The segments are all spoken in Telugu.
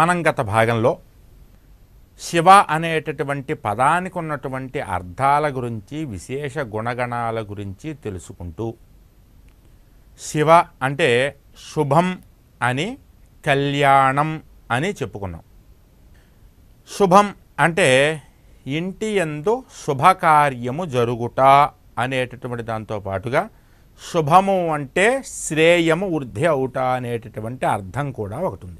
మనం గత భాగంలో శివ అనేటటువంటి పదానికి ఉన్నటువంటి అర్థాల గురించి విశేష గుణగణాల గురించి తెలుసుకుంటూ శివ అంటే శుభం అని కళ్యాణం అని చెప్పుకున్నాం శుభం అంటే ఇంటి ఎందు శుభకార్యము జరుగుట అనేటటువంటి దాంతో పాటుగా శుభము అంటే శ్రేయము వృద్ధి అవుట అనేటటువంటి అర్థం కూడా ఒకటి ఉంది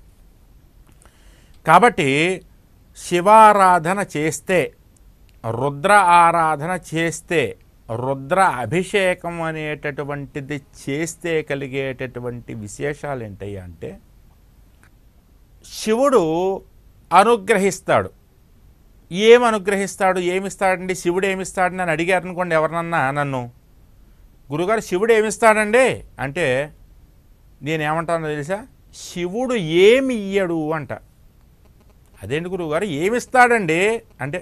కాబట్టి శివారాధన చేస్తే రుద్ర ఆరాధన చేస్తే రుద్ర అభిషేకం అనేటటువంటిది చేస్తే కలిగేటటువంటి విశేషాలు ఏంటయ్యా అంటే శివుడు అనుగ్రహిస్తాడు ఏమి అనుగ్రహిస్తాడు ఏమిస్తాడండి శివుడు ఏమిస్తాడు అని అడిగారు అనుకోండి ఎవరినన్నా నన్ను గురుగారు శివుడు ఏమిస్తాడండి అంటే నేనేమంటానో తెలుసా శివుడు ఏమి ఇయ్యడు అంట అదేంటి గురువు గారు ఏమిస్తాడండి అంటే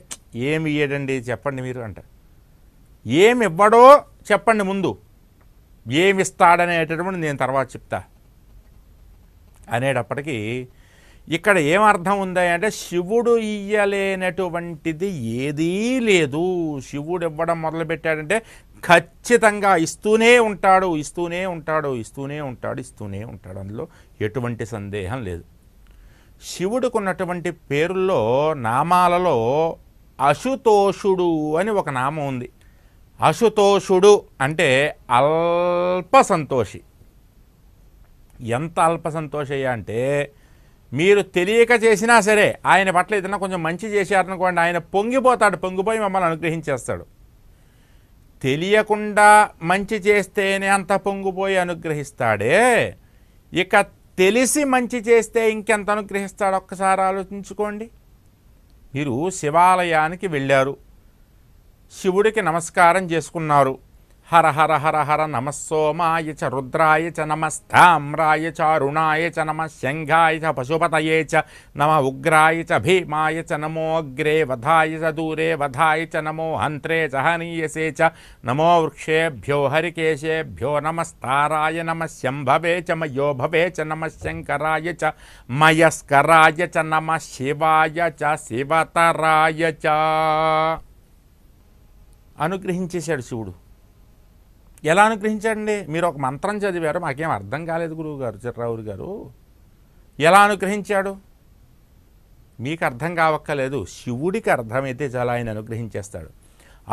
ఏమి ఇయ్యడండి చెప్పండి మీరు అంట ఏమి ఇవ్వడో చెప్పండి ముందు ఏమిస్తాడనేటటువంటి నేను తర్వాత చెప్తా అనేటప్పటికీ ఇక్కడ ఏమర్థం ఉంది అంటే శివుడు ఇయ్యలేనటువంటిది ఏదీ లేదు శివుడు ఇవ్వడం మొదలుపెట్టాడంటే ఖచ్చితంగా ఇస్తూనే ఉంటాడు ఇస్తూనే ఉంటాడు ఇస్తూనే ఉంటాడు ఇస్తూనే ఉంటాడు అందులో ఎటువంటి సందేహం లేదు శివుడుకున్నటువంటి పేరుల్లో నామాలలో అశుతోషుడు అని ఒక నామం ఉంది అశుతోషుడు అంటే అల్ప సంతోషి ఎంత అల్ప సంతోషయ్య అంటే మీరు తెలియక చేసినా సరే ఆయన పట్ల ఏదైనా కొంచెం మంచి చేశారనుకోండి ఆయన పొంగిపోతాడు పొంగిపోయి మమ్మల్ని అనుగ్రహించేస్తాడు తెలియకుండా మంచి చేస్తేనే అంత పొంగిపోయి అనుగ్రహిస్తాడే ఇక తెలిసి మంచి చేస్తే ఇంకెంత అనుగ్రహిస్తాడు ఒక్కసారి ఆలోచించుకోండి మీరు శివాలయానికి వెళ్ళారు శివుడికి నమస్కారం చేసుకున్నారు हर हर हर हर नमः सोमाय च रुद्राय च नमस्ताम्राय च अरुणाय च नमः शङ्घाय च पशुपतये च नमः उग्राय च भीमाय च नमोऽग्रे वधाय च दूरे वधाय च नमो हंत्रे च हनीयसे च नमो वृक्षेभ्यो हरिकेशेभ्यो नमस्ताराय नम शम्भवे च मयोभवे च नम शङ्कराय च मयस्कराय च नमः शिवाय च शिवतराय च అనుగ్రహించేశాడు శివుడు ఎలా అనుగ్రహించండి మీరు ఒక మంత్రం చదివారు మాకేం అర్థం కాలేదు గురువు గారు చిట్రావురు గారు ఎలా అనుగ్రహించాడు మీకు అర్థం కావక్కలేదు శివుడికి అర్థమైతే చాలా ఆయన అనుగ్రహించేస్తాడు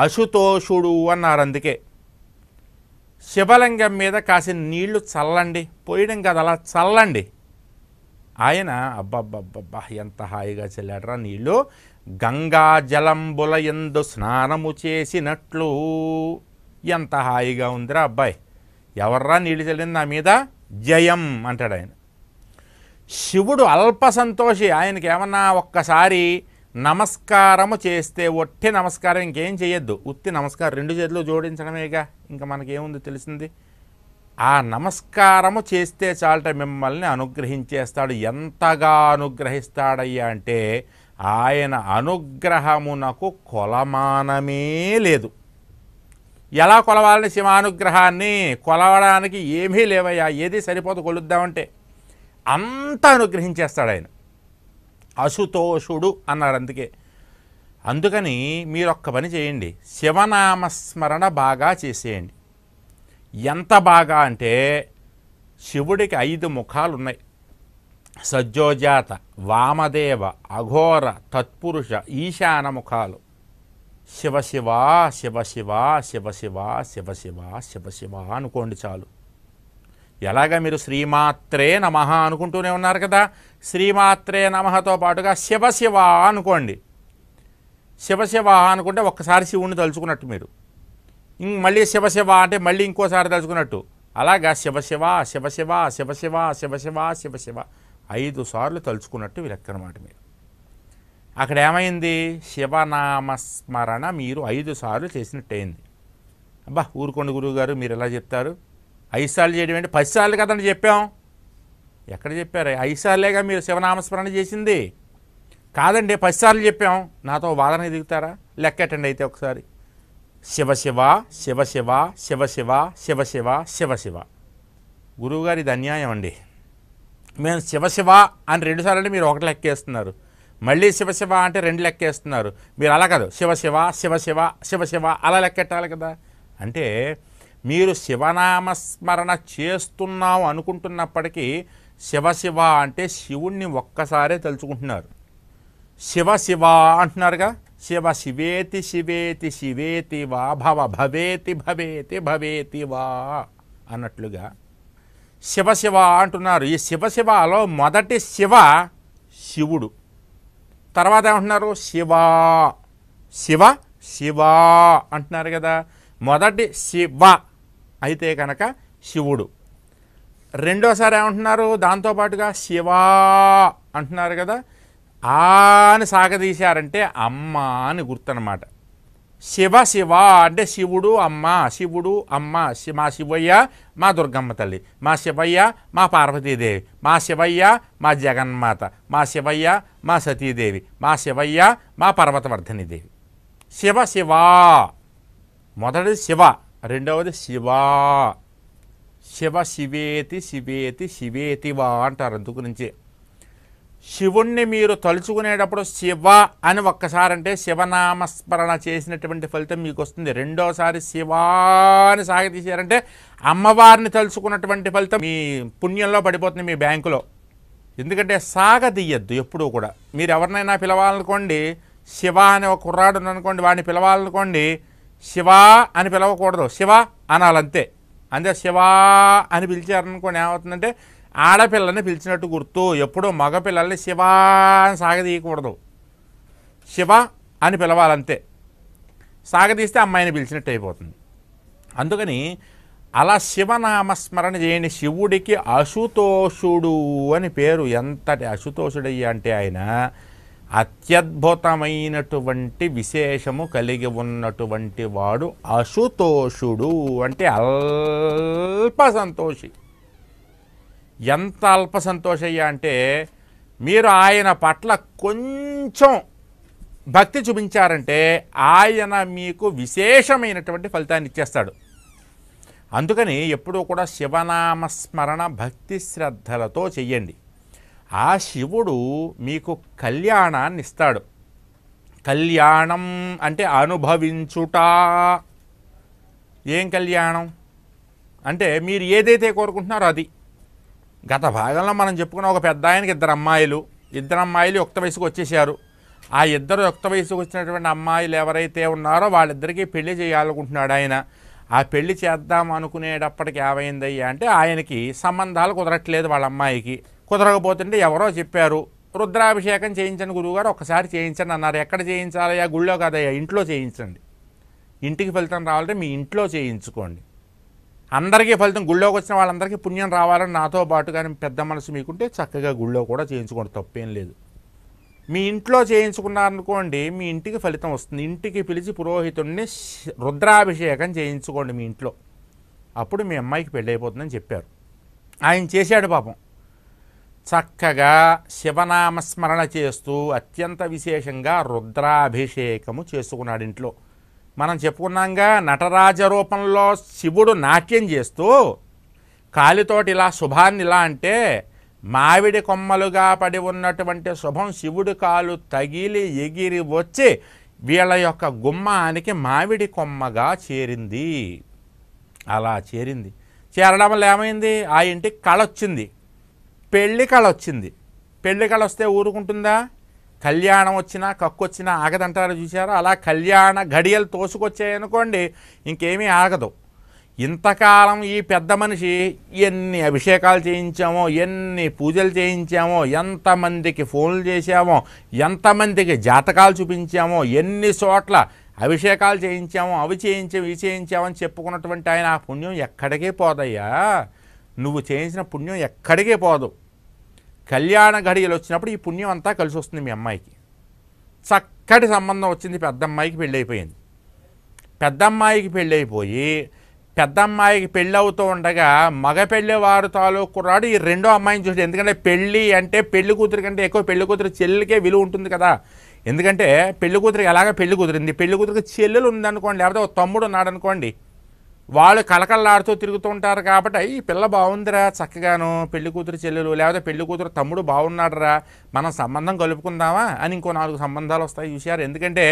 అశుతోషుడు అన్నారు అందుకే శివలింగం మీద కాసిన నీళ్లు చల్లండి పోయడం కాదు అలా చల్లండి ఆయన అబ్బబ్బబ్బబ్బా ఎంత హాయిగా చెల్లాడరా నీళ్ళు గంగా జలంబుల ఎందు స్నానము చేసినట్లు ఎంత హాయిగా ఉందిరా అబ్బాయి ఎవర్రా నీళ్ళు చల్లింది నా మీద జయం అంటాడు ఆయన శివుడు అల్ప సంతోషి ఆయనకి ఏమన్నా ఒక్కసారి నమస్కారము చేస్తే ఒట్టి నమస్కారం ఇంకేం చేయొద్దు ఉత్తి నమస్కారం రెండు చేతులు జోడించడమేగా ఇంకా మనకేముంది తెలిసింది ఆ నమస్కారము చేస్తే చాలట మిమ్మల్ని అనుగ్రహించేస్తాడు ఎంతగా అనుగ్రహిస్తాడయ్యా అంటే ఆయన అనుగ్రహమునకు కొలమానమే లేదు ఎలా కొలవాలని శివానుగ్రహాన్ని కొలవడానికి ఏమీ లేవయ్యా ఏది సరిపోదు కొలుద్దామంటే అంతా అనుగ్రహించేస్తాడు ఆయన అశుతోషుడు అన్నాడు అందుకే అందుకని మీరు ఒక్క పని చేయండి శివనామస్మరణ బాగా చేసేయండి ఎంత బాగా అంటే శివుడికి ఐదు ముఖాలు ఉన్నాయి సజ్జోజాత వామదేవ అఘోర తత్పురుష ఈశాన ముఖాలు శివ శివ శివ శివ శివ శివ శివ శివ శివ శివ అనుకోండి చాలు ఎలాగ మీరు శ్రీమాత్రే నమ అనుకుంటూనే ఉన్నారు కదా శ్రీమాత్రే నమతో పాటుగా శివ శివ అనుకోండి శివ శివ అనుకుంటే ఒక్కసారి శివుణ్ణి తలుచుకున్నట్టు మీరు మళ్ళీ శివ శివ అంటే మళ్ళీ ఇంకోసారి తలుచుకున్నట్టు అలాగా శివ శివ శివ శివ శివ శివ శివ శివ శివ శివ ఐదు సార్లు తలుచుకున్నట్టు విలక్కనమాట మీరు అక్కడ ఏమైంది శివనామస్మరణ మీరు ఐదు సార్లు అయింది అబ్బా ఊరుకోండి గురువుగారు మీరు ఎలా చెప్తారు ఐదు సార్లు చేయడం ఏంటి పది సార్లు కదండి చెప్పాం ఎక్కడ చెప్పారు ఐదు సార్లేగా మీరు శివనామస్మరణ చేసింది కాదండి పది సార్లు చెప్పాం నాతో వాదన ఎదుగుతారా అటెండ్ అయితే ఒకసారి శివ శివ శివ శివ శివ శివ శివ శివ శివ శివ గురువుగారు ఇది అన్యాయం అండి మేము శివ శివ అని రెండుసార్లు మీరు ఒకటి లెక్కేస్తున్నారు మళ్ళీ శివశివ అంటే రెండు లెక్కేస్తున్నారు మీరు అలా కాదు శివశివ శివశివ శివశివ అలా లెక్కెట్టాలి కదా అంటే మీరు శివనామస్మరణ చేస్తున్నాం అనుకుంటున్నప్పటికీ శివశివ అంటే శివుణ్ణి ఒక్కసారే తలుచుకుంటున్నారు శివ శివ అంటున్నారుగా శివ శివేతి శివేతి శివేతి వా భవ భవేతి భవేతి భవేతి వా అన్నట్లుగా శివ శివ అంటున్నారు ఈ శివ శివలో మొదటి శివ శివుడు తర్వాత ఏమంటున్నారు శివ శివ శివ అంటున్నారు కదా మొదటి శివ అయితే కనుక శివుడు రెండోసారి ఏమంటున్నారు దాంతోపాటుగా శివ అంటున్నారు కదా ఆ అని సాగదీశారంటే అమ్మ అని అనమాట శివ శివ అంటే శివుడు అమ్మ శివుడు అమ్మ మా శివయ్య మా దుర్గమ్మ తల్లి మా శివయ్య మా పార్వతీదేవి మా శివయ్య మా జగన్మాత మా శివయ్య మా సతీదేవి మా శివయ్య మా దేవి శివ శివ మొదటిది శివ రెండవది శివ శివ శివేతి శివేతి వా అంటారు అందు గురించి శివుణ్ణి మీరు తలుచుకునేటప్పుడు శివ అని ఒక్కసారంటే శివనామస్మరణ చేసినటువంటి ఫలితం మీకు వస్తుంది రెండోసారి శివ అని సాగతీశారంటే అమ్మవారిని తలుచుకున్నటువంటి ఫలితం మీ పుణ్యంలో పడిపోతుంది మీ బ్యాంకులో ఎందుకంటే సాగదీయద్దు ఎప్పుడూ కూడా మీరు ఎవరినైనా పిలవాలనుకోండి శివ అనే ఒక కుర్రాడు అనుకోండి వాడిని పిలవాలనుకోండి శివ అని పిలవకూడదు శివ అనాలంతే అంతే శివ అని పిలిచారనుకోండి ఏమవుతుందంటే ఆడపిల్లని పిలిచినట్టు గుర్తు ఎప్పుడూ మగపిల్లల్ని శివ అని సాగదీయకూడదు శివ అని పిలవాలంతే సాగదీస్తే అమ్మాయిని పిలిచినట్టు అయిపోతుంది అందుకని అలా శివనామస్మరణ చేయని శివుడికి అశుతోషుడు అని పేరు ఎంతటి అశుతోషుడయ్యా అంటే ఆయన అత్యద్భుతమైనటువంటి విశేషము కలిగి ఉన్నటువంటి వాడు అశుతోషుడు అంటే అల్ప సంతోషి ఎంత అల్ప సంతోషయ్యా అంటే మీరు ఆయన పట్ల కొంచెం భక్తి చూపించారంటే ఆయన మీకు విశేషమైనటువంటి ఫలితాన్ని ఇచ్చేస్తాడు అందుకని ఎప్పుడూ కూడా శివనామస్మరణ భక్తి శ్రద్ధలతో చెయ్యండి ఆ శివుడు మీకు కళ్యాణాన్ని ఇస్తాడు కళ్యాణం అంటే అనుభవించుట ఏం కళ్యాణం అంటే మీరు ఏదైతే కోరుకుంటున్నారో అది గత భాగంలో మనం చెప్పుకున్న ఒక పెద్ద ఆయనకి ఇద్దరు అమ్మాయిలు ఇద్దరు అమ్మాయిలు యుక్త వయసుకు వచ్చేసారు ఆ ఇద్దరు యుక్త వయసుకు వచ్చినటువంటి అమ్మాయిలు ఎవరైతే ఉన్నారో వాళ్ళిద్దరికీ పెళ్లి చేయాలనుకుంటున్నాడు ఆయన ఆ పెళ్లి చేద్దాం అనుకునేటప్పటికి ఏమైందయ్యా అంటే ఆయనకి సంబంధాలు కుదరట్లేదు వాళ్ళ అమ్మాయికి కుదరకపోతుంటే ఎవరో చెప్పారు రుద్రాభిషేకం చేయించండి గురువుగారు ఒకసారి చేయించండి అన్నారు ఎక్కడ చేయించాలయ్యా గుళ్ళో కదయ్యా ఇంట్లో చేయించండి ఇంటికి ఫలితం రావాలంటే మీ ఇంట్లో చేయించుకోండి అందరికీ ఫలితం గుళ్ళోకి వచ్చిన వాళ్ళందరికీ పుణ్యం రావాలని నాతో పాటు కానీ పెద్ద మనసు మీకుంటే చక్కగా గుళ్ళో కూడా చేయించుకోండి తప్పేం లేదు మీ ఇంట్లో చేయించుకున్నారనుకోండి మీ ఇంటికి ఫలితం వస్తుంది ఇంటికి పిలిచి పురోహితుడిని రుద్రాభిషేకం చేయించుకోండి మీ ఇంట్లో అప్పుడు మీ అమ్మాయికి పెళ్ళైపోతుందని చెప్పారు ఆయన చేశాడు పాపం చక్కగా శివనామస్మరణ చేస్తూ అత్యంత విశేషంగా రుద్రాభిషేకము చేసుకున్నాడు ఇంట్లో మనం చెప్పుకున్నాంగా నటరాజ రూపంలో శివుడు నాట్యం చేస్తూ కాలితోటి ఇలా శుభాన్ని ఇలా అంటే మావిడి కొమ్మలుగా పడి ఉన్నటువంటి శుభం శివుడి కాలు తగిలి ఎగిరి వచ్చి వీళ్ళ యొక్క గుమ్మానికి మావిడి కొమ్మగా చేరింది అలా చేరింది చేరడం వల్ల ఏమైంది ఆ ఇంటికి కళొచ్చింది పెళ్ళి కళొచ్చింది పెళ్ళి కళొస్తే ఊరుకుంటుందా కళ్యాణం వచ్చినా కక్కొచ్చినా ఆగదంటారు చూసారో అలా కళ్యాణ ఘడియలు తోసుకొచ్చాయనుకోండి ఇంకేమీ ఆగదు ఇంతకాలం ఈ పెద్ద మనిషి ఎన్ని అభిషేకాలు చేయించామో ఎన్ని పూజలు చేయించామో ఎంతమందికి ఫోన్లు చేశామో ఎంతమందికి జాతకాలు చూపించామో ఎన్ని చోట్ల అభిషేకాలు చేయించామో అవి చేయించాము ఇవి చేయించామని చెప్పుకున్నటువంటి ఆయన ఆ పుణ్యం ఎక్కడికే పోదయ్యా నువ్వు చేయించిన పుణ్యం ఎక్కడికే పోదు కళ్యాణ ఘడియలు వచ్చినప్పుడు ఈ పుణ్యం అంతా కలిసి వస్తుంది మీ అమ్మాయికి చక్కటి సంబంధం వచ్చింది పెద్దమ్మాయికి పెళ్ళైపోయింది పెద్దమ్మాయికి పెళ్ళైపోయి పెద్దమ్మాయికి పెళ్ళి అవుతూ ఉండగా మగ పెళ్ళి తాలూకు కుర్రాడు ఈ రెండో అమ్మాయిని చూసి ఎందుకంటే పెళ్ళి అంటే పెళ్లి కూతురు కంటే ఎక్కువ పెళ్లి కూతురు చెల్లికే విలువ ఉంటుంది కదా ఎందుకంటే పెళ్లి కూతురికి ఎలాగ పెళ్లి కుదిరింది పెళ్లి కూతురికి చెల్లెలు ఉందనుకోండి లేకపోతే ఒక తమ్ముడు ఉన్నాడు అనుకోండి వాళ్ళు కలకల్లాడుతూ తిరుగుతూ ఉంటారు కాబట్టి ఈ పిల్ల బాగుందిరా చక్కగాను పెళ్లి కూతురు చెల్లెలు లేకపోతే పెళ్లి కూతురు తమ్ముడు బాగున్నాడరా మనం సంబంధం కలుపుకుందామా అని ఇంకో నాలుగు సంబంధాలు వస్తాయి చూసారు ఎందుకంటే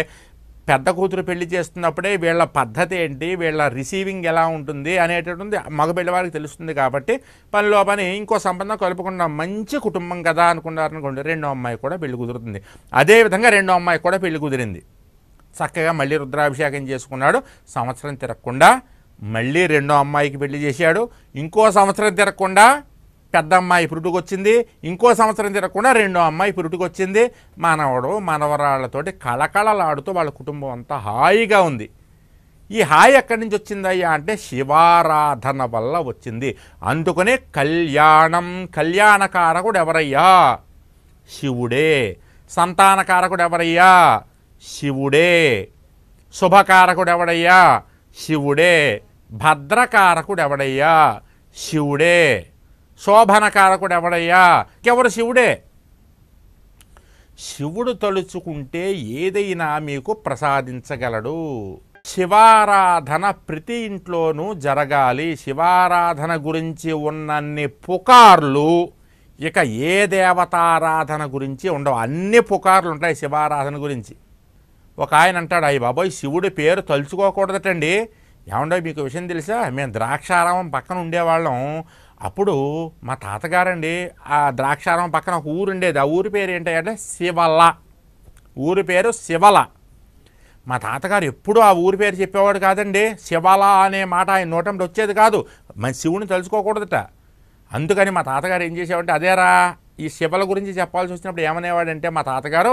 పెద్ద కూతురు పెళ్లి చేస్తున్నప్పుడే వీళ్ళ పద్ధతి ఏంటి వీళ్ళ రిసీవింగ్ ఎలా ఉంటుంది అనేటటువంటి మగ పిల్లవాడికి తెలుస్తుంది కాబట్టి పనిలో పని ఇంకో సంబంధం కలుపుకున్న మంచి కుటుంబం కదా అనుకున్నారనుకోండి రెండో అమ్మాయి కూడా పెళ్లి కుదురుతుంది అదేవిధంగా రెండో అమ్మాయి కూడా పెళ్లి కుదిరింది చక్కగా మళ్ళీ రుద్రాభిషేకం చేసుకున్నాడు సంవత్సరం తిరగకుండా మళ్ళీ రెండో అమ్మాయికి పెళ్లి చేశాడు ఇంకో సంవత్సరం తిరగకుండా పెద్ద అమ్మాయి పురుటుకొచ్చింది ఇంకో సంవత్సరం తిరగకుండా రెండో అమ్మాయి పురుటుకొచ్చింది మనవడు మనవరాళ్లతోటి కళకళలాడుతూ వాళ్ళ కుటుంబం అంతా హాయిగా ఉంది ఈ హాయి ఎక్కడి నుంచి వచ్చిందయ్యా అంటే శివారాధన వల్ల వచ్చింది అందుకనే కళ్యాణం కళ్యాణకారకుడు ఎవరయ్యా శివుడే సంతానకారకుడు ఎవరయ్యా శివుడే శుభకారకుడు ఎవడయ్యా శివుడే భద్రకారకుడు ఎవడయ్యా శివుడే శోభనకారకుడు ఎవడయ్యా ఎవరు శివుడే శివుడు తలుచుకుంటే ఏదైనా మీకు ప్రసాదించగలడు శివారాధన ప్రతి ఇంట్లోనూ జరగాలి శివారాధన గురించి ఉన్నన్ని పుకార్లు ఇక ఏ దేవతారాధన గురించి ఉండవు అన్ని పుకార్లు ఉంటాయి శివారాధన గురించి ఒక ఆయన అంటాడు అయ్యి బాబోయ్ శివుడి పేరు తలుచుకోకూడదటండి ఏమండో మీకు విషయం తెలుసా మేము ద్రాక్షారామం పక్కన ఉండేవాళ్ళం అప్పుడు మా తాతగారండి ఆ ద్రాక్షారామం పక్కన ఒక ఊరు ఉండేది ఆ ఊరి పేరు ఏంటంటే శివల ఊరి పేరు శివల మా తాతగారు ఎప్పుడూ ఆ ఊరి పేరు చెప్పేవాడు కాదండి శివల అనే మాట ఆయన నోటంలో వచ్చేది కాదు మన శివుని తలుచుకోకూడదట అందుకని మా తాతగారు ఏం చేసేవంటే అదేరా ఈ శివల గురించి చెప్పాల్సి వచ్చినప్పుడు ఏమనేవాడంటే మా తాతగారు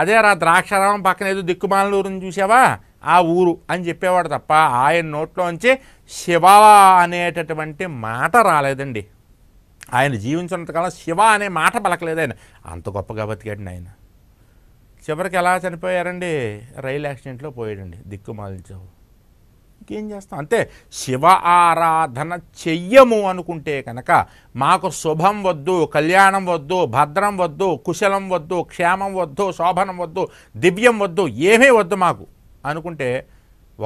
అదే రా ద్రాక్షారామం పక్కన ఏదో దిక్కుమాలూరుని చూసావా ఆ ఊరు అని చెప్పేవాడు తప్ప ఆయన నోట్లోంచి శివ అనేటటువంటి మాట రాలేదండి ఆయన జీవించినంతకాలం శివ అనే మాట పలకలేదు ఆయన అంత గొప్పగా బతికాడండి ఆయన చివరికి ఎలా చనిపోయారండి రైల్ యాక్సిడెంట్లో పోయాడండి దిక్కుమాలించావు ఇంకేం చేస్తాం అంటే శివ ఆరాధన చెయ్యము అనుకుంటే కనుక మాకు శుభం వద్దు కళ్యాణం వద్దు భద్రం వద్దు కుశలం వద్దు క్షేమం వద్దు శోభనం వద్దు దివ్యం వద్దు ఏమీ వద్దు మాకు అనుకుంటే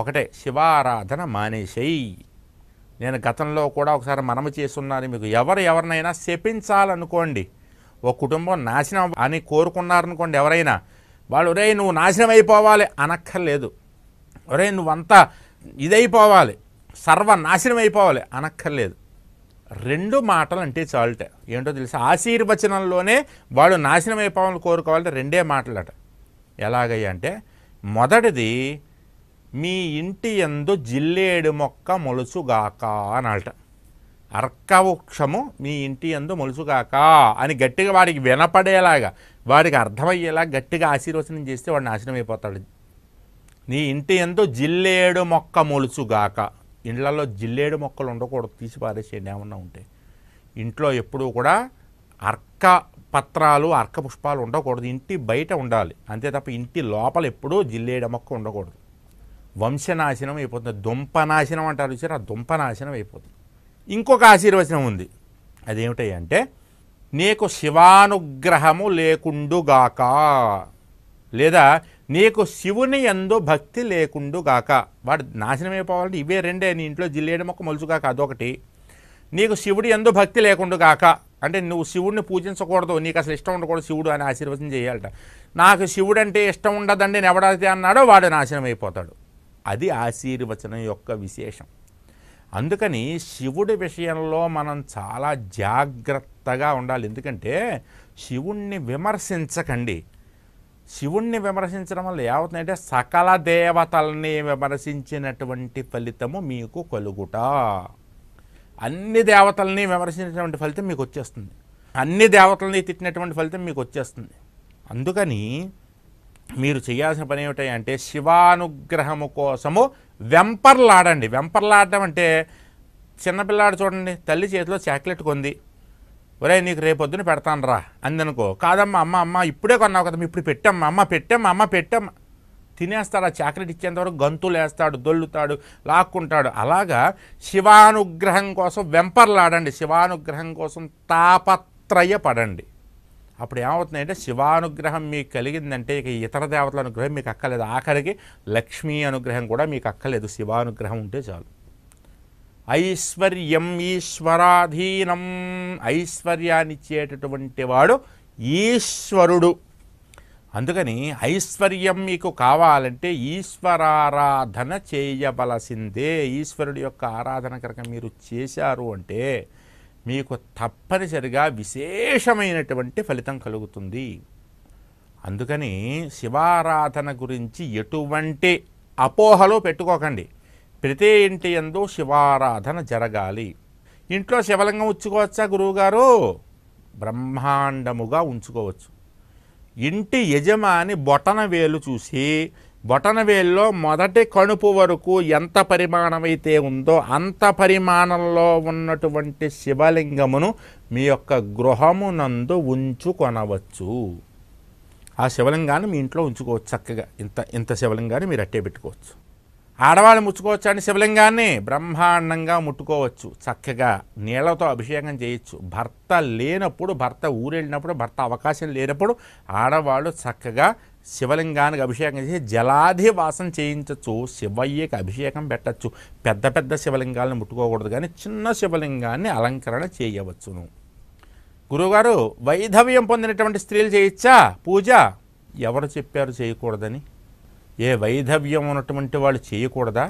ఒకటే శివారాధన మానేసేయి నేను గతంలో కూడా ఒకసారి మనము చేస్తున్నాను మీకు ఎవరు ఎవరినైనా శపించాలనుకోండి ఒక కుటుంబం నాశనం అని కోరుకున్నారనుకోండి ఎవరైనా వాళ్ళు రే నువ్వు నాశనం అయిపోవాలి అనక్కర్లేదు ఒరే నువ్వంతా ఇదైపోవాలి సర్వనాశనం అయిపోవాలి అనక్కర్లేదు రెండు మాటలు అంటే చాలుట ఏంటో తెలుసు ఆశీర్వచనంలోనే వాడు నాశనం అయిపోవాలని కోరుకోవాలంటే రెండే మాటలట ఎలాగయ్యా అంటే మొదటిది మీ ఇంటి ఎందు జిల్లేడు మొక్క మొలుచుగాక అనాలట అర్కవృక్షము మీ ఇంటి ఎందు మొలుచుగాక అని గట్టిగా వాడికి వినపడేలాగా వాడికి అర్థమయ్యేలా గట్టిగా ఆశీర్వచనం చేస్తే వాడు నాశనం అయిపోతాడు నీ ఇంటి ఎందు జిల్లేడు మొక్క మొలుచుగాక ఇండ్లలో జిల్లేడు మొక్కలు ఉండకూడదు తీసి పారేసేయండి ఏమన్నా ఉంటే ఇంట్లో ఎప్పుడూ కూడా అర్క పత్రాలు అర్క పుష్పాలు ఉండకూడదు ఇంటి బయట ఉండాలి అంతే తప్ప ఇంటి లోపల ఎప్పుడూ జిల్లేడు మొక్క ఉండకూడదు వంశనాశనం అయిపోతుంది దుంపనాశనం అంటారు చూసారు ఆ దుంపనాశనం అయిపోతుంది ఇంకొక ఆశీర్వచనం ఉంది అదేమిటయ్య అంటే నీకు శివానుగ్రహము లేకుండుగాక లేదా నీకు శివుని ఎందు భక్తి లేకుండుగాక వాడు నాశనమైపోవాలంటే ఇవే రెండే నీ ఇంట్లో జిల్లేయడం మొక్క మొలుచుగాక అదొకటి నీకు శివుడి ఎందు భక్తి లేకుండుగాక అంటే నువ్వు శివుడిని పూజించకూడదు నీకు అసలు ఇష్టం ఉండకూడదు శివుడు అని ఆశీర్వచనం చేయాలట నాకు శివుడు అంటే ఇష్టం ఉండదండి నేను ఎవడైతే అన్నాడో వాడు నాశనం అయిపోతాడు అది ఆశీర్వచనం యొక్క విశేషం అందుకని శివుడి విషయంలో మనం చాలా జాగ్రత్తగా ఉండాలి ఎందుకంటే శివుణ్ణి విమర్శించకండి శివుణ్ణి విమర్శించడం వల్ల ఏమవుతుందంటే సకల దేవతల్ని విమర్శించినటువంటి ఫలితము మీకు కలుగుట అన్ని దేవతల్ని విమర్శించినటువంటి ఫలితం మీకు వచ్చేస్తుంది అన్ని దేవతల్ని తిట్టినటువంటి ఫలితం మీకు వచ్చేస్తుంది అందుకని మీరు చేయాల్సిన పని ఏమిటంటే శివానుగ్రహము కోసము వెంపర్లాడండి వెంపర్లాడడం అంటే చిన్నపిల్లాడు చూడండి తల్లి చేతిలో చాక్లెట్ కొంది ఒరే నీకు రేపొద్దున పెడతాను రా అందనుకో కాదమ్మా అమ్మ అమ్మ ఇప్పుడే కొన్నావు కదమ్మా ఇప్పుడు పెట్టమ్మా అమ్మ పెట్టమ్మా అమ్మ పెట్టమ్మా తినేస్తాడు ఆ చాక్లెట్ ఇచ్చేంతవరకు గంతులు వేస్తాడు దొల్లుతాడు లాక్కుంటాడు అలాగా శివానుగ్రహం కోసం వెంపర్లాడండి శివానుగ్రహం కోసం తాపత్రయపడండి అప్పుడు ఏమవుతుందంటే శివానుగ్రహం మీకు కలిగిందంటే ఇక ఇతర దేవతల అనుగ్రహం మీకు అక్కలేదు ఆఖరికి లక్ష్మీ అనుగ్రహం కూడా మీకు అక్కలేదు శివానుగ్రహం ఉంటే చాలు ఐశ్వర్యం ఈశ్వరాధీనం ఐశ్వర్యాన్నిచ్చేటటువంటి వాడు ఈశ్వరుడు అందుకని ఐశ్వర్యం మీకు కావాలంటే ఈశ్వరారాధన చేయవలసిందే ఈశ్వరుడి యొక్క ఆరాధన కనుక మీరు చేశారు అంటే మీకు తప్పనిసరిగా విశేషమైనటువంటి ఫలితం కలుగుతుంది అందుకని శివారాధన గురించి ఎటువంటి అపోహలో పెట్టుకోకండి ప్రతి ఇంటి ఎందు శివారాధన జరగాలి ఇంట్లో శివలింగం ఉంచుకోవచ్చా గురువుగారు బ్రహ్మాండముగా ఉంచుకోవచ్చు ఇంటి యజమాని బొటన వేలు చూసి వేల్లో మొదటి కణుపు వరకు ఎంత పరిమాణమైతే ఉందో అంత పరిమాణంలో ఉన్నటువంటి శివలింగమును మీ యొక్క గృహమునందు ఉంచుకొనవచ్చు ఆ శివలింగాన్ని మీ ఇంట్లో ఉంచుకోవచ్చు చక్కగా ఇంత ఇంత శివలింగాన్ని మీరు అట్టే పెట్టుకోవచ్చు ఆడవాళ్ళు ముచ్చుకోవచ్చు అని శివలింగాన్ని బ్రహ్మాండంగా ముట్టుకోవచ్చు చక్కగా నీళ్లతో అభిషేకం చేయొచ్చు భర్త లేనప్పుడు భర్త ఊరెళ్ళినప్పుడు భర్త అవకాశం లేనప్పుడు ఆడవాళ్ళు చక్కగా శివలింగానికి అభిషేకం చేసి జలాధివాసం చేయించవచ్చు శివయ్యకి అభిషేకం పెట్టచ్చు పెద్ద పెద్ద శివలింగాలను ముట్టుకోకూడదు కానీ చిన్న శివలింగాన్ని అలంకరణ చేయవచ్చును గురువుగారు వైధవ్యం పొందినటువంటి స్త్రీలు చేయొచ్చా పూజ ఎవరు చెప్పారు చేయకూడదని ఏ వైధవ్యం ఉన్నటువంటి వాళ్ళు చేయకూడదా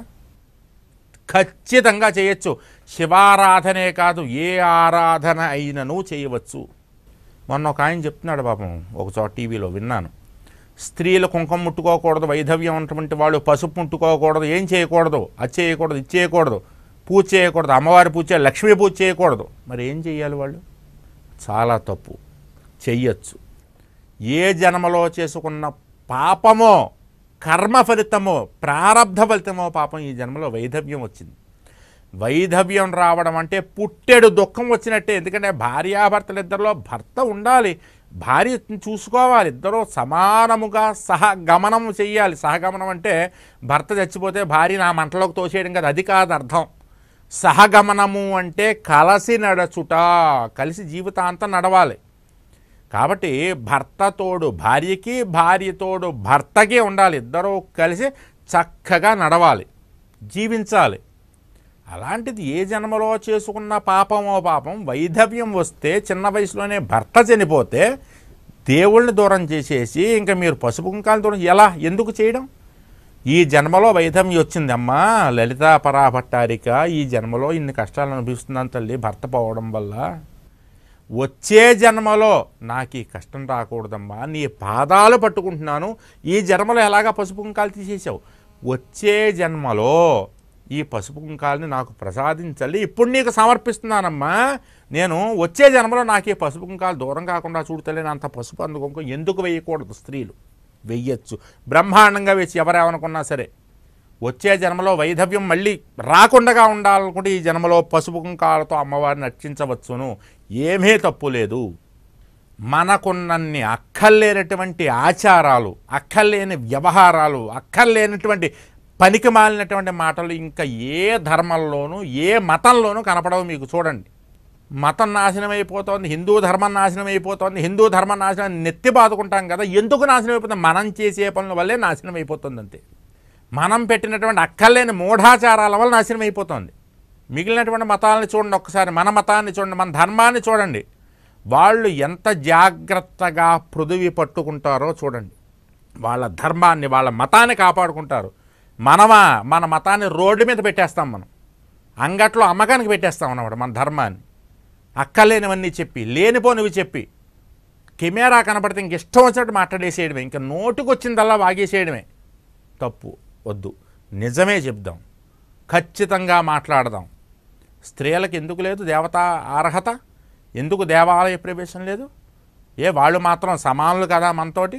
ఖచ్చితంగా చేయొచ్చు శివారాధనే కాదు ఏ ఆరాధన అయినను చేయవచ్చు మొన్న ఒక ఆయన చెప్తున్నాడు పాపం ఒకచోట టీవీలో విన్నాను స్త్రీలు కుంకుమ ముట్టుకోకూడదు వైధవ్యం ఉన్నటువంటి వాళ్ళు పసుపు ముట్టుకోకూడదు ఏం చేయకూడదు అది చేయకూడదు ఇది చేయకూడదు పూజ చేయకూడదు అమ్మవారి పూజ లక్ష్మీ పూజ చేయకూడదు మరి ఏం చేయాలి వాళ్ళు చాలా తప్పు చెయ్యొచ్చు ఏ జన్మలో చేసుకున్న పాపమో కర్మ ఫలితమో ప్రారంధ ఫలితమో పాపం ఈ జన్మలో వైధవ్యం వచ్చింది వైధవ్యం రావడం అంటే పుట్టెడు దుఃఖం వచ్చినట్టే ఎందుకంటే భార్యాభర్తలిద్దరిలో భర్త ఉండాలి భార్య చూసుకోవాలి ఇద్దరూ సమానముగా సహగమనం చేయాలి సహగమనం అంటే భర్త చచ్చిపోతే భార్య నా మంటలోకి తోసేయడం కదా అది కాదు అర్థం సహగమనము అంటే కలసి నడచుట కలిసి జీవితాంతం నడవాలి కాబట్టి భర్తతోడు భార్యకి భార్యతోడు భర్తకి ఉండాలి ఇద్దరూ కలిసి చక్కగా నడవాలి జీవించాలి అలాంటిది ఏ జన్మలో చేసుకున్న పాపమో పాపం వైధవ్యం వస్తే చిన్న వయసులోనే భర్త చనిపోతే దేవుళ్ళని దూరం చేసేసి ఇంకా మీరు పసుపు కుంకాలను దూరం ఎలా ఎందుకు చేయడం ఈ జన్మలో వైధవ్యం వచ్చిందమ్మా లలితా పరాభట్టారిక ఈ జన్మలో ఇన్ని కష్టాలు అనిపిస్తున్నాను తల్లి భర్త పోవడం వల్ల వచ్చే జన్మలో నాకు ఈ కష్టం రాకూడదమ్మా నీ పాదాలు పట్టుకుంటున్నాను ఈ జన్మలో ఎలాగా పసుపు కుంకాలు తీసేసావు వచ్చే జన్మలో ఈ పసుపు కుంకాలని నాకు ప్రసాదించాలి ఇప్పుడు నీకు సమర్పిస్తున్నానమ్మా నేను వచ్చే జన్మలో నాకు ఈ పసుపు కుంకాలు దూరం కాకుండా చూడతలేను అంత పసుపు అందుకుంకు ఎందుకు వేయకూడదు స్త్రీలు వెయ్యొచ్చు బ్రహ్మాండంగా వేసి ఎవరేమనుకున్నా సరే వచ్చే జన్మలో వైధవ్యం మళ్ళీ రాకుండా ఉండాలనుకుంటే ఈ జన్మలో పసుపు కుంకాలతో అమ్మవారిని అర్చించవచ్చును ఏమీ తప్పు లేదు మనకున్నన్ని అక్కర్లేనటువంటి ఆచారాలు అక్కర్లేని వ్యవహారాలు అక్కర్లేనటువంటి పనికి మాలినటువంటి మాటలు ఇంకా ఏ ధర్మంలోనూ ఏ మతంలోనూ కనపడవు మీకు చూడండి మతం నాశనం అయిపోతుంది హిందూ ధర్మం నాశనం అయిపోతుంది హిందూ ధర్మం నాశనం నెత్తి బాదుకుంటాం కదా ఎందుకు నాశనం అయిపోతుంది మనం చేసే పనుల వల్లే నాశనం అయిపోతుంది అంతే మనం పెట్టినటువంటి అక్కర్లేని మూఢాచారాల వల్ల నాశనం అయిపోతుంది మిగిలినటువంటి మతాలని చూడండి ఒక్కసారి మన మతాన్ని చూడండి మన ధర్మాన్ని చూడండి వాళ్ళు ఎంత జాగ్రత్తగా పృథివి పట్టుకుంటారో చూడండి వాళ్ళ ధర్మాన్ని వాళ్ళ మతాన్ని కాపాడుకుంటారు మనమా మన మతాన్ని రోడ్డు మీద పెట్టేస్తాం మనం అంగట్లో అమ్మకానికి పెట్టేస్తాం అనమాట మన ధర్మాన్ని అక్కలేనివన్నీ చెప్పి లేనిపోనివి చెప్పి కెమెరా కనపడితే ఇంక ఇష్టం వచ్చినట్టు మాట్లాడేసేయడమే ఇంకా నోటుకొచ్చిందల్లా వాగేసేయడమే తప్పు వద్దు నిజమే చెప్దాం ఖచ్చితంగా మాట్లాడదాం స్త్రీలకు ఎందుకు లేదు దేవతా అర్హత ఎందుకు దేవాలయ ప్రవేశం లేదు ఏ వాళ్ళు మాత్రం సమానులు కదా మనతోటి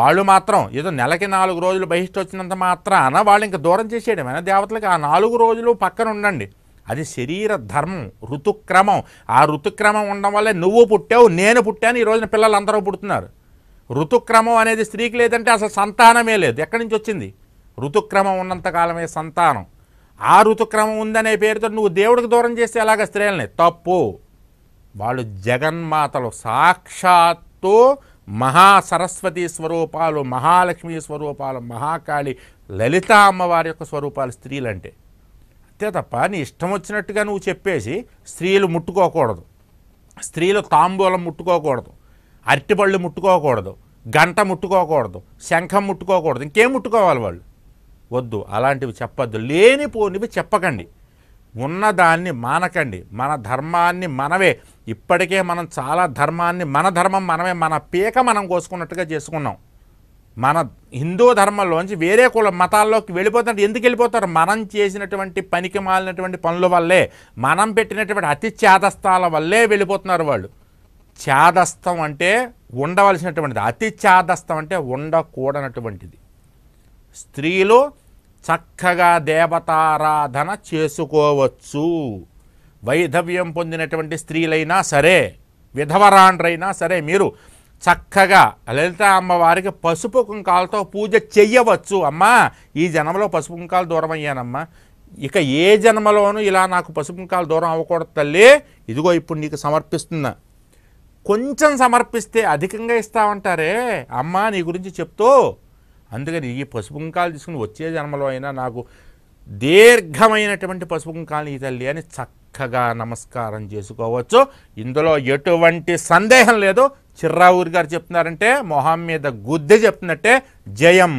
వాళ్ళు మాత్రం ఏదో నెలకి నాలుగు రోజులు బహిష్ట వచ్చినంత మాత్రాన వాళ్ళు ఇంకా దూరం చేసేయడమేనా దేవతలకు ఆ నాలుగు రోజులు పక్కన ఉండండి అది శరీర ధర్మం ఋతుక్రమం ఆ ఋతుక్రమం ఉండడం వల్లే నువ్వు పుట్టావు నేను పుట్టాను ఈ రోజున పిల్లలందరూ పుడుతున్నారు ఋతుక్రమం అనేది స్త్రీకి లేదంటే అసలు సంతానమే లేదు ఎక్కడి నుంచి వచ్చింది ఋతుక్రమం ఉన్నంతకాలమే సంతానం ఆ ఋతుక్రమం ఉందనే పేరుతో నువ్వు దేవుడికి దూరం చేస్తే అలాగ స్త్రీలని తప్పు వాళ్ళు జగన్మాతలు సాక్షాత్తు మహాసరస్వతి స్వరూపాలు మహాలక్ష్మీ స్వరూపాలు మహాకాళి లలిత అమ్మవారి యొక్క స్వరూపాలు స్త్రీలంటే అంతే తప్ప నీ ఇష్టం వచ్చినట్టుగా నువ్వు చెప్పేసి స్త్రీలు ముట్టుకోకూడదు స్త్రీలు తాంబూలం ముట్టుకోకూడదు అరటిపళ్ళు ముట్టుకోకూడదు గంట ముట్టుకోకూడదు శంఖం ముట్టుకోకూడదు ఇంకేం ముట్టుకోవాలి వాళ్ళు వద్దు అలాంటివి చెప్పద్దు లేనిపోనివి చెప్పకండి ఉన్నదాన్ని మానకండి మన ధర్మాన్ని మనవే ఇప్పటికే మనం చాలా ధర్మాన్ని మన ధర్మం మనమే మన పీక మనం కోసుకున్నట్టుగా చేసుకున్నాం మన హిందూ ధర్మంలోంచి వేరే కుల మతాల్లోకి వెళ్ళిపోతారు ఎందుకు వెళ్ళిపోతారు మనం చేసినటువంటి పనికి మాలినటువంటి పనుల వల్లే మనం పెట్టినటువంటి అతి చేదస్థాల వల్లే వెళ్ళిపోతున్నారు వాళ్ళు చేదస్థం అంటే ఉండవలసినటువంటిది అతి చేదస్థం అంటే ఉండకూడనటువంటిది స్త్రీలు చక్కగా దేవతారాధన చేసుకోవచ్చు వైధవ్యం పొందినటువంటి స్త్రీలైనా సరే విధవరాండ్రైనా సరే మీరు చక్కగా లలిత అమ్మవారికి పసుపు కుంకాలతో పూజ చెయ్యవచ్చు అమ్మా ఈ జన్మలో పసుపు కుంకాలు దూరం అయ్యానమ్మా ఇక ఏ జన్మలోనూ ఇలా నాకు పసుపు కుంకాలు దూరం అవ్వకూడదు తల్లి ఇదిగో ఇప్పుడు నీకు సమర్పిస్తున్నా కొంచెం సమర్పిస్తే అధికంగా ఇస్తామంటారే అమ్మా నీ గురించి చెప్తూ అందుకని ఈ పసుపు కుంకాలు తీసుకుని వచ్చే జన్మలో అయినా నాకు దీర్ఘమైనటువంటి పసుపు ఈ తల్లి అని చక్కగా నమస్కారం చేసుకోవచ్చు ఇందులో ఎటువంటి సందేహం లేదు చిర్రావూరి గారు చెప్తున్నారంటే మొహం మీద గుద్దె చెప్తున్నట్టే జయం